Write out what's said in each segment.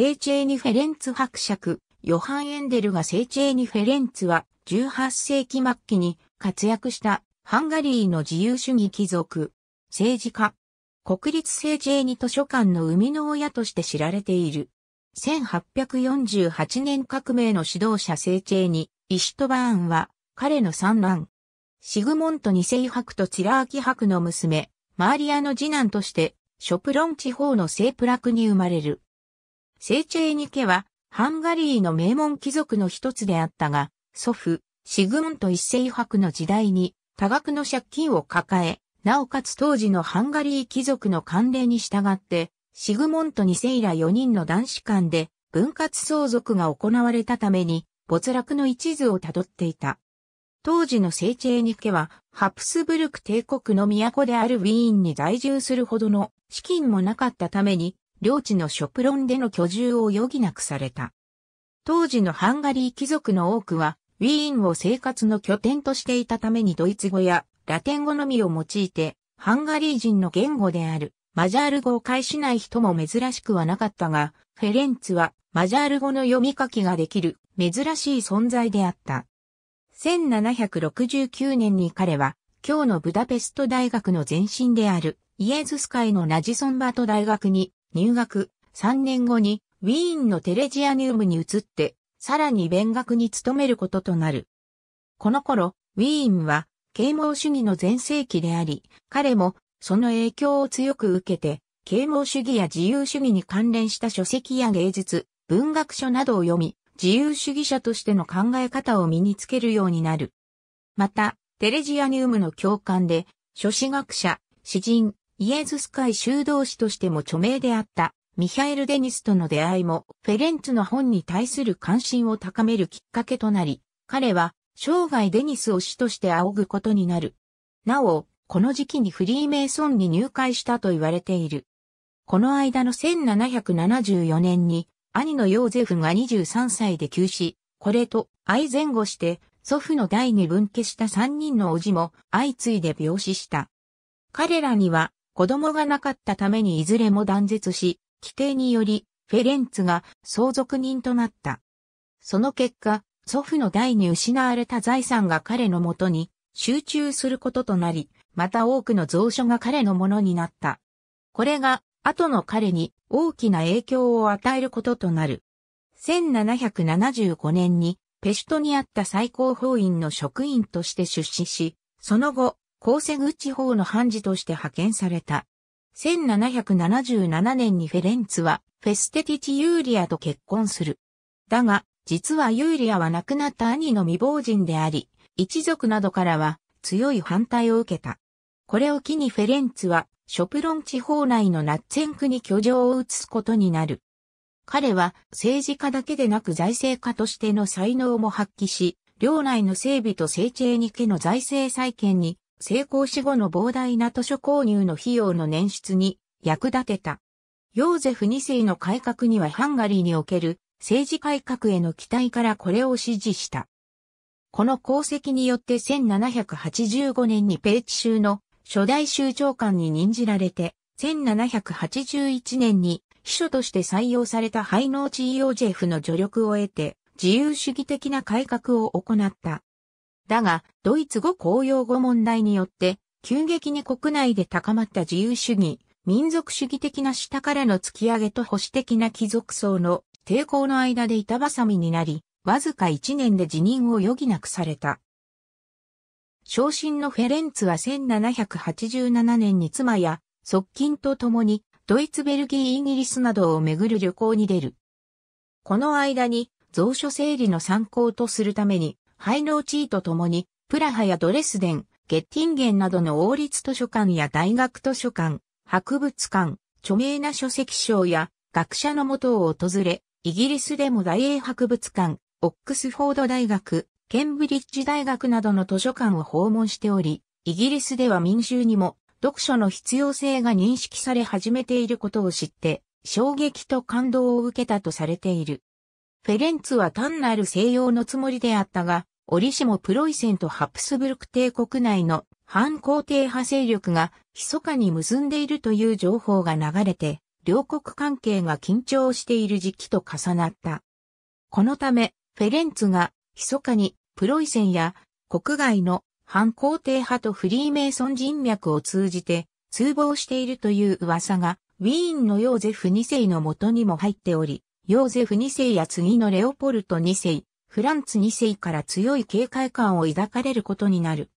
聖チェーニフェレンツ伯爵、ヨハン・エンデルが聖チェーニフェレンツは18世紀末期に活躍したハンガリーの自由主義貴族、政治家、国立聖チェーニ図書館の生みの親として知られている。1848年革命の指導者聖チェーニ、イシュトバーンは彼の三男、シグモント二世伯とチラーキ伯の娘、マーリアの次男として、ショプロン地方の聖プラクに生まれる。セーチェーニ家は、ハンガリーの名門貴族の一つであったが、祖父、シグモント一世伯の時代に、多額の借金を抱え、なおかつ当時のハンガリー貴族の慣例に従って、シグモント二世ら4人の男子間で分割相続が行われたために、没落の一途をたどっていた。当時の聖地エニ家は、ハプスブルク帝国の都であるウィーンに在住するほどの資金もなかったために、領地のショプロンでの居住を余儀なくされた。当時のハンガリー貴族の多くは、ウィーンを生活の拠点としていたためにドイツ語やラテン語のみを用いて、ハンガリー人の言語であるマジャール語を介しない人も珍しくはなかったが、フェレンツはマジャール語の読み書きができる珍しい存在であった。1769年に彼は、今日のブダペスト大学の前身であるイエズス会のナジソンバート大学に入学、3年後にウィーンのテレジアニウムに移って、さらに勉学に努めることとなる。この頃、ウィーンは、啓蒙主義の前世紀であり、彼も、その影響を強く受けて、啓蒙主義や自由主義に関連した書籍や芸術、文学書などを読み、自由主義者としての考え方を身につけるようになる。また、テレジアニウムの教官で、書史学者、詩人、イエズス会修道士としても著名であったミハエル・デニスとの出会いもフェレンツの本に対する関心を高めるきっかけとなり、彼は生涯デニスを師として仰ぐことになる。なお、この時期にフリーメイソンに入会したと言われている。この間の1774年に兄のヨーゼフが23歳で急死、これと相前後して祖父の代に分家した3人の叔父も相次いで病死した。彼らには子供がなかったためにいずれも断絶し、規定により、フェレンツが相続人となった。その結果、祖父の代に失われた財産が彼のもとに集中することとなり、また多くの蔵書が彼のものになった。これが、後の彼に大きな影響を与えることとなる。1775年にペシュトにあった最高法院の職員として出資し、その後、コーセグ地方の判事として派遣された。1777年にフェレンツはフェステティチ・ユーリアと結婚する。だが、実はユーリアは亡くなった兄の未亡人であり、一族などからは強い反対を受けた。これを機にフェレンツはショプロン地方内のナッツェンクに居城を移すことになる。彼は政治家だけでなく財政家としての才能も発揮し、領内の整備と政治に家の財政再建に成功死後の膨大な図書購入の費用の捻出に役立てた。ヨーゼフ2世の改革にはハンガリーにおける政治改革への期待からこれを支持した。この功績によって1785年にペーチ州の初代州長官に任じられて、1781年に秘書として採用されたハイノーチーヨージェフの助力を得て、自由主義的な改革を行った。だが、ドイツ語公用語問題によって、急激に国内で高まった自由主義、民族主義的な下からの突き上げと保守的な貴族層の抵抗の間で板挟みになり、わずか1年で辞任を余儀なくされた。昇進のフェレンツは1787年に妻や側近と共にドイツ、ベルギー、イギリスなどを巡る旅行に出る。この間に蔵書整理の参考とするためにハイノーチーと共に、プラハやドレスデン、ゲッティンゲンなどの王立図書館や大学図書館、博物館、著名な書籍賞や学者のもとを訪れ、イギリスでも大英博物館、オックスフォード大学、ケンブリッジ大学などの図書館を訪問しており、イギリスでは民衆にも読書の必要性が認識され始めていることを知って、衝撃と感動を受けたとされている。フェレンツは単なる西洋のつもりであったが、折しもプロイセンとハプスブルク帝国内の反皇帝派勢力が密かに結んでいるという情報が流れて、両国関係が緊張している時期と重なった。このため、フェレンツが密かにプロイセンや国外の反皇帝派とフリーメイソン人脈を通じて通報しているという噂が、ウィーンのヨーゼフ2世の元にも入っており、ヨーゼフ2世や次のレオポルト2世、フランツ2世から強い警戒感を抱かれることになる。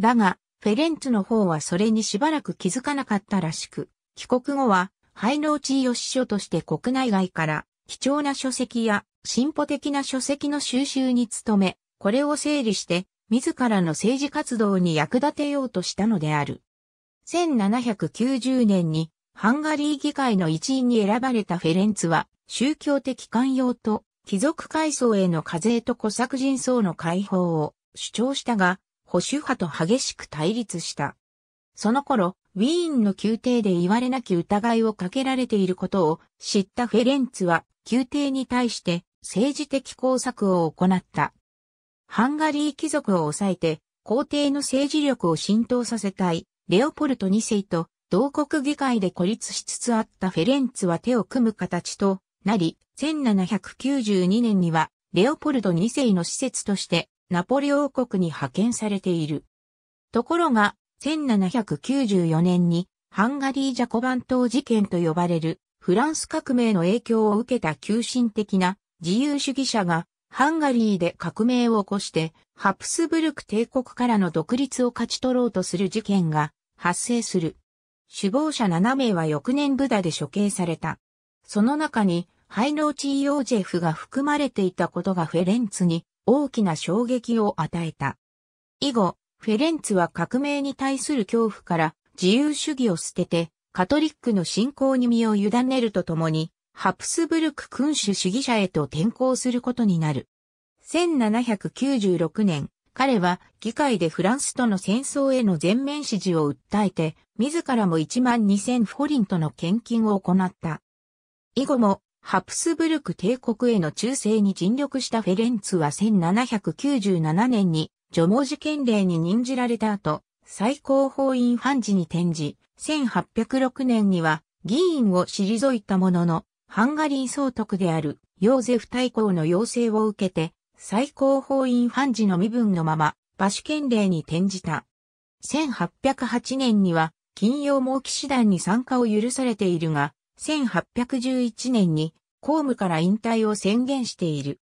だが、フェレンツの方はそれにしばらく気づかなかったらしく、帰国後は、廃農地義書として国内外から貴重な書籍や進歩的な書籍の収集に努め、これを整理して自らの政治活動に役立てようとしたのである。1790年にハンガリー議会の一員に選ばれたフェレンツは宗教的寛容と貴族階層への課税と小作人層の解放を主張したが、保守派と激しく対立した。その頃、ウィーンの宮廷で言われなき疑いをかけられていることを知ったフェレンツは、宮廷に対して政治的工作を行った。ハンガリー貴族を抑えて、皇帝の政治力を浸透させたい、レオポルト2世と同国議会で孤立しつつあったフェレンツは手を組む形となり、1792年には、レオポルド2世の施設として、ナポレオン国に派遣されている。ところが、1794年に、ハンガリージャコバン島事件と呼ばれる、フランス革命の影響を受けた急進的な自由主義者が、ハンガリーで革命を起こして、ハプスブルク帝国からの独立を勝ち取ろうとする事件が発生する。首謀者7名は翌年ブダで処刑された。その中に、ハイノーチーヨージェフが含まれていたことがフェレンツに大きな衝撃を与えた。以後、フェレンツは革命に対する恐怖から自由主義を捨てて、カトリックの信仰に身を委ねるとともに、ハプスブルク君主主義者へと転向することになる。1796年、彼は議会でフランスとの戦争への全面支持を訴えて、自らも1万2000フォリンとの献金を行った。以後もハプスブルク帝国への忠誠に尽力したフェレンツは1797年に除毛事件令に任じられた後、最高法院判事に転じ、1806年には議員を退いたものの、ハンガリー総督であるヨーゼフ大公の要請を受けて、最高法院判事の身分のまま、馬主権令に転じた。1808年には、金曜毛騎士団に参加を許されているが、1811年に公務から引退を宣言している。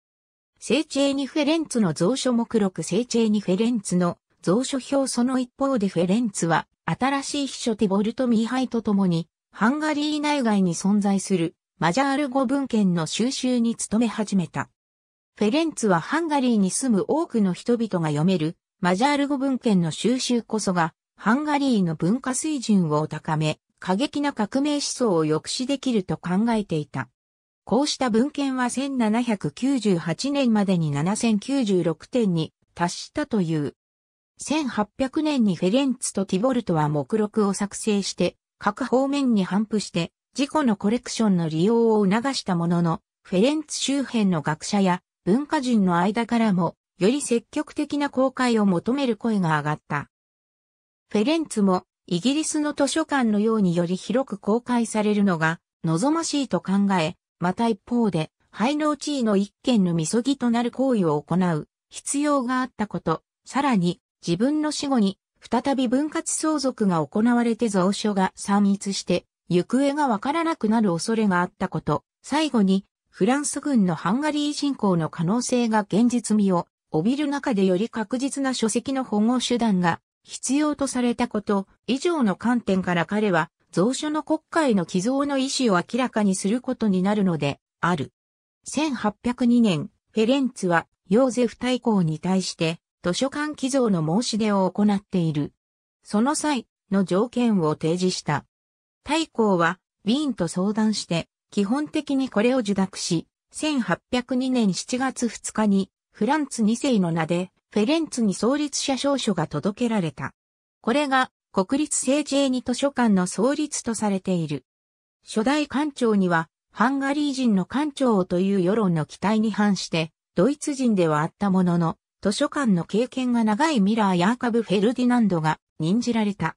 聖地エニフェレンツの蔵書目録聖地エニフェレンツの蔵書表その一方でフェレンツは新しい秘書ティボルト・ミーハイと共にハンガリー内外に存在するマジャール語文献の収集に努め始めた。フェレンツはハンガリーに住む多くの人々が読めるマジャール語文献の収集こそがハンガリーの文化水準を高め、過激な革命思想を抑止できると考えていた。こうした文献は1798年までに7096点に達したという。1800年にフェレンツとティボルトは目録を作成して各方面に反布して自己のコレクションの利用を促したものの、フェレンツ周辺の学者や文化人の間からもより積極的な公開を求める声が上がった。フェレンツもイギリスの図書館のようにより広く公開されるのが望ましいと考え、また一方で、廃納地位の一件のみそぎとなる行為を行う必要があったこと、さらに自分の死後に再び分割相続が行われて蔵書が散逸して行方がわからなくなる恐れがあったこと、最後にフランス軍のハンガリー侵攻の可能性が現実味を帯びる中でより確実な書籍の保護手段が必要とされたこと、以上の観点から彼は、蔵書の国会の寄贈の意思を明らかにすることになるので、ある。1802年、フェレンツは、ヨーゼフ大公に対して、図書館寄贈の申し出を行っている。その際、の条件を提示した。大公は、ウィーンと相談して、基本的にこれを受諾し、1802年7月2日に、フランツ2世の名で、フェレンツに創立者証書が届けられた。これが国立政治に図書館の創立とされている。初代館長にはハンガリー人の館長をという世論の期待に反して、ドイツ人ではあったものの、図書館の経験が長いミラー・ヤーカブ・フェルディナンドが任じられた。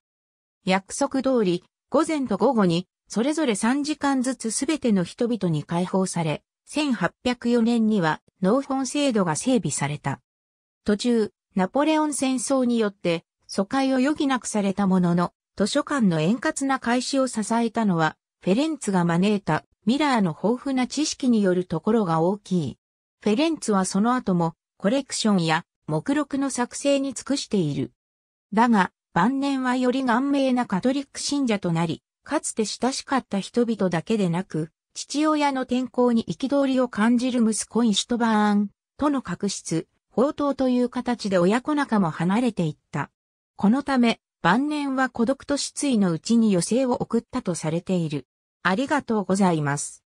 約束通り、午前と午後に、それぞれ3時間ずつすべての人々に解放され、1804年には農本制度が整備された。途中、ナポレオン戦争によって疎開を余儀なくされたものの、図書館の円滑な開始を支えたのは、フェレンツが招いたミラーの豊富な知識によるところが大きい。フェレンツはその後もコレクションや目録の作成に尽くしている。だが、晩年はより顔明なカトリック信者となり、かつて親しかった人々だけでなく、父親の転校に憤りを感じる息子イシュトバーンとの確執、応答という形で親子仲も離れていった。このため、晩年は孤独と失意のうちに余生を送ったとされている。ありがとうございます。